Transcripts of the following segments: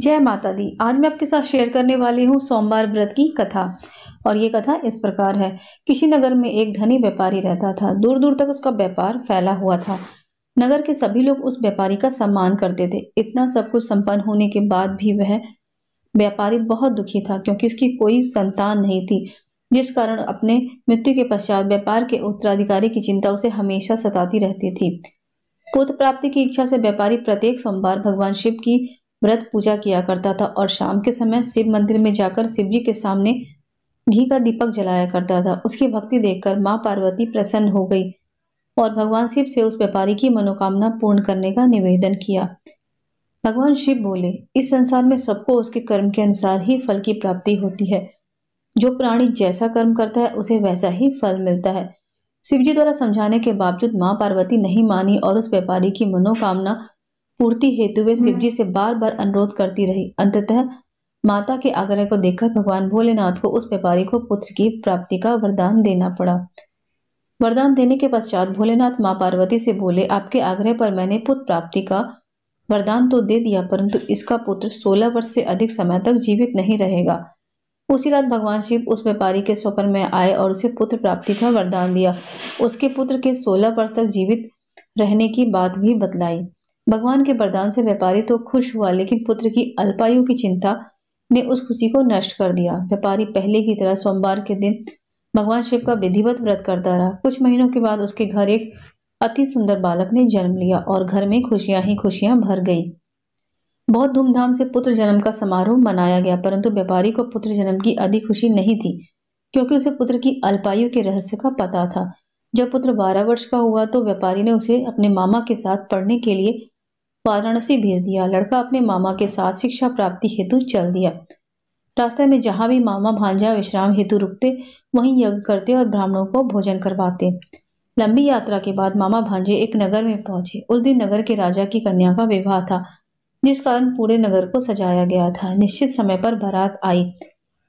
जय माता दी आज मैं आपके साथ शेयर करने वाली हूँ सोमवार व्रत की कथा और ये कथा इस प्रकार है किसी नगर में एक धनी व्यापारी रहता था दूर दूर तक उसका व्यापार फैला हुआ था नगर के सभी लोग उस व्यापारी का सम्मान करते थे इतना सब कुछ संपन्न होने के बाद भी वह व्यापारी बहुत दुखी था क्योंकि उसकी कोई संतान नहीं थी जिस कारण अपने मृत्यु के पश्चात व्यापार के उत्तराधिकारी की चिंता उसे हमेशा सताती रहती थी पुत्र प्राप्ति की इच्छा से व्यापारी प्रत्येक सोमवार भगवान शिव की व्रत पूजा किया करता था और शाम के समय शिव मंदिर में जाकर शिव जी के सामने घी का दीपक जलाया करता था उसकी भक्ति देखकर माँ पार्वती प्रसन्न हो गई और भगवान शिव से उस व्यापारी की मनोकामना पूर्ण करने का निवेदन किया भगवान शिव बोले इस संसार में सबको उसके कर्म के अनुसार ही फल की प्राप्ति होती है जो प्राणी जैसा कर्म करता है उसे वैसा ही फल मिलता है शिवजी द्वारा समझाने के बावजूद माँ पार्वती नहीं मानी और उस व्यापारी की मनोकामना पूर्ति हेतु वे शिवजी हम्म। से बार बार अनुरोध करती रही अंततः माता के आग्रह को देखकर भगवान भोलेनाथ को उस व्यापारी को पुत्र की प्राप्ति का वरदान देना पड़ा वरदान देने के पश्चात भोलेनाथ माँ पार्वती से बोले आपके आग्रह पर मैंने पुत्र प्राप्ति का वरदान तो दे दिया परंतु इसका पुत्र सोलह वर्ष से अधिक समय तक जीवित नहीं रहेगा उसी रात भगवान शिव उस व्यापारी के स्वप्न में आए और उसे पुत्र प्राप्ति का वरदान दिया उसके पुत्र के सोलह वर्ष तक जीवित रहने की बात भी बतलाई भगवान के वरदान से व्यापारी तो खुश हुआ लेकिन पुत्र की अल्पायु की चिंता ने उस खुशी को नष्ट कर दिया व्यापारी पहले की तरह सोमवार के दिन भगवान शिव का विधिवत व्रत करता रहा कुछ महीनों के बाद उसके घर एक अति सुंदर बालक ने जन्म लिया और घर में खुशियां ही खुशियां भर गई बहुत धूमधाम से पुत्र जन्म का समारोह मनाया गया परंतु व्यापारी को पुत्र जन्म की अधिक खुशी नहीं थी क्योंकि उसे पुत्र की अल्पायु के रहस्य का पता था जब पुत्र बारह वर्ष का हुआ तो व्यापारी ने उसे अपने मामा के साथ पढ़ने के लिए वाराणसी भेज दिया लड़का अपने मामा के साथ शिक्षा प्राप्ति हेतु चल दिया रास्ते में जहाँ भी मामा भांजा विश्राम हेतु रुकते वहीं यज्ञ करते और ब्राह्मणों को भोजन करवाते लंबी यात्रा के बाद मामा भांजे एक नगर में पहुंचे उस दिन नगर के राजा की कन्या का विवाह था जिस कारण पूरे नगर को सजाया गया था निश्चित समय पर बारात आई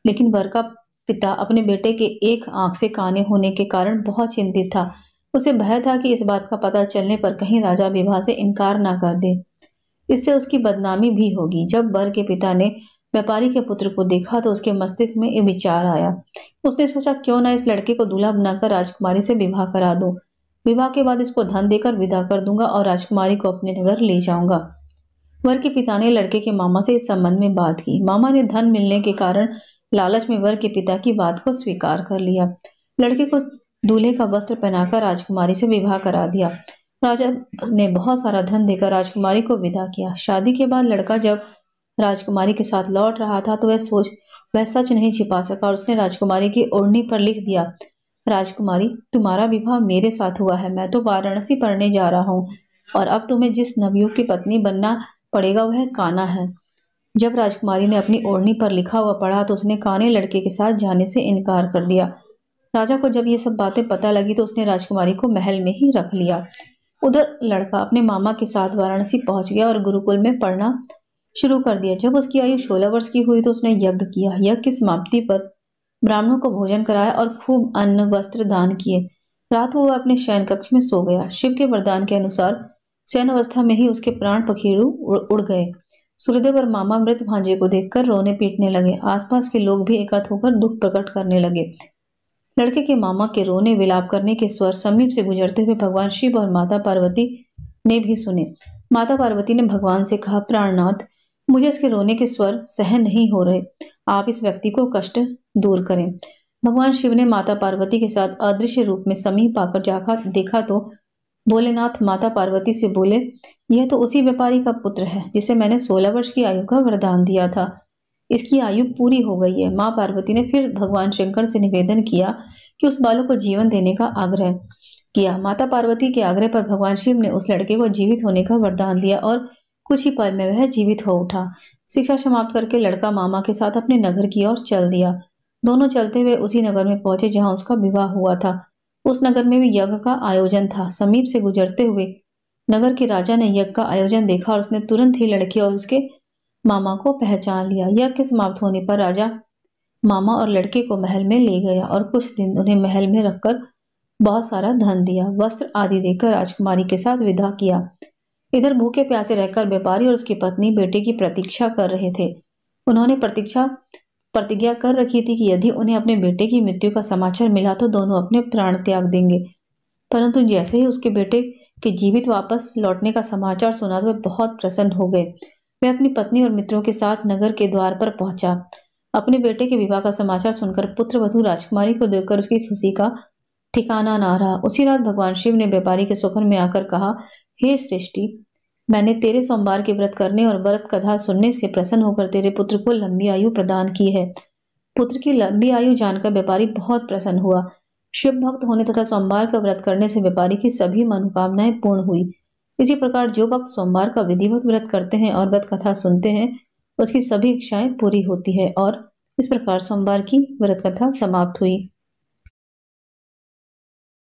लेकिन वर का पिता अपने बेटे के एक आंख से काने होने के कारण बहुत चिंतित था उसे भय था कि इस बात का पता चलने पर कहीं राजा विवाह से इनकार ना कर दे इससे उसकी बदनामी भी होगी जब बर के पिता ने व्यापारी के पुत्र को देखा तो उसके मस्तिष्क में ये विचार आया उसने सोचा क्यों ना इस लड़के को दूल्हा बनाकर राजकुमारी से विवाह करा दूं विवाह के बाद इसको धन देकर विदा कर दूंगा और राजकुमारी को अपने नगर ले जाऊंगा वर के पिता ने लड़के के मामा से इस संबंध में बात की मामा ने धन मिलने के कारण लालच में वर के पिता की बात को स्वीकार कर लिया लड़के को दूल्हे का वस्त्र पहनाकर राजकुमारी से विवाह करा दिया राजा ने बहुत सारा धन देकर राजकुमारी को विदा किया शादी के बाद लड़का जब राजकुमारी के साथ लौट रहा था तो वह सोच वह सच नहीं छिपा सका और उसने राजकुमारी की ओढ़नी पर लिख दिया राजकुमारी तुम्हारा विवाह मेरे साथ हुआ है मैं तो वाराणसी पढ़ने जा रहा हूँ और अब तुम्हें जिस नवयुग की पत्नी बनना पड़ेगा वह काना है जब राजकुमारी ने अपनी ओढ़नी पर लिखा हुआ पढ़ा तो उसने काने लड़के के साथ जाने से इनकार कर दिया राजा को जब ये सब बातें पता लगी तो उसने राजकुमारी को महल में ही रख लिया उधर लड़का अपने मामा के साथ वाराणसी पहुंच गया और गुरुकुल में पढ़ना शुरू कर दिया जब उसकी आयु सोलह वर्ष की हुई तो उसने यज्ञ किया यज्ञ की समाप्ति पर ब्राह्मणों को भोजन कराया और खूब अन्न वस्त्र दान किए रात को वह अपने शयन कक्ष में सो गया शिव के वरदान के अनुसार शयन अवस्था में ही उसके प्राण पखेरु उड़ गए सूर्यदेव और मामा मृत भांजे को देखकर रोने पीटने लगे आसपास के लोग भी एकाथ होकर दुख प्रकट करने लगे लड़के के मामा के रोने विलाप करने के स्वर समीप से गुजरते हुए भगवान शिव और माता पार्वती ने भी सुने माता पार्वती ने भगवान से कहा प्राणनाथ मुझे इसके रोने के स्वर सहन नहीं हो रहे आप इस व्यक्ति को कष्ट दूर करें भगवान शिव ने माता पार्वती के साथ अदृश्य रूप में समीप आकर जाकर देखा तो भोलेनाथ माता पार्वती से बोले यह तो उसी व्यापारी का पुत्र है जिसे मैंने सोलह वर्ष की आयु का वरदान दिया था इसकी आयु पूरी हो गई है माँ पार्वती ने फिर भगवान शंकर से निवेदन किया कि उस बालक को जीवन देने का आग्रह किया माता पार्वती के आग्रह पर भगवान शिव ने उस लड़के को जीवित होने का वरदान दिया और कुछ ही पल में वह जीवित हो उठा शिक्षा समाप्त करके लड़का मामा के साथ अपने नगर की ओर चल दिया दोनों चलते हुए उसी नगर में पहुंचे जहां उसका विवाह हुआ था उस नगर में भी यज्ञ का आयोजन था समीप से गुजरते हुए नगर के राजा ने यज्ञ का आयोजन देखा और उसने तुरंत ही लड़के और उसके मामा को पहचान लिया यह किस समाप्त होने पर राजा मामा और लड़के को महल में ले गया और कुछ दिन उन्हें महल में रखकर बहुत सारा धन दिया वस्त्र आदि देकर राजकुमारी के साथ विदा किया इधर भूखे प्यासे रहकर व्यापारी और उसकी पत्नी बेटे की प्रतीक्षा कर रहे थे उन्होंने प्रतीक्षा प्रतिज्ञा कर रखी थी कि यदि उन्हें अपने बेटे की मृत्यु का समाचार मिला तो दोनों अपने प्राण त्याग देंगे परंतु जैसे ही उसके बेटे के जीवित वापस लौटने का समाचार सुना तो वे बहुत प्रसन्न हो गए मैं अपनी पत्नी और मित्रों के साथ नगर के द्वार पर पहुंचा अपने बेटे के विवाह का समाचार सुनकर पुत्र वधु राजकुमारी को देखकर उसकी खुशी का ठिकाना ना रहा उसी रात भगवान शिव ने व्यापारी के स्वप्न में आकर कहा हे सृष्टि मैंने तेरे सोमवार के व्रत करने और व्रत कथा सुनने से प्रसन्न होकर तेरे पुत्र को लंबी आयु प्रदान की है पुत्र की लंबी आयु जानकर व्यापारी बहुत प्रसन्न हुआ शिव भक्त होने तथा सोमवार का व्रत करने से व्यापारी की सभी मनोकामनाएं पूर्ण हुई इसी प्रकार जो भक्त सोमवार का विधिवत व्रत करते हैं और व्रत कथा सुनते हैं उसकी सभी इच्छाएं पूरी होती है और इस प्रकार सोमवार की व्रत कथा समाप्त हुई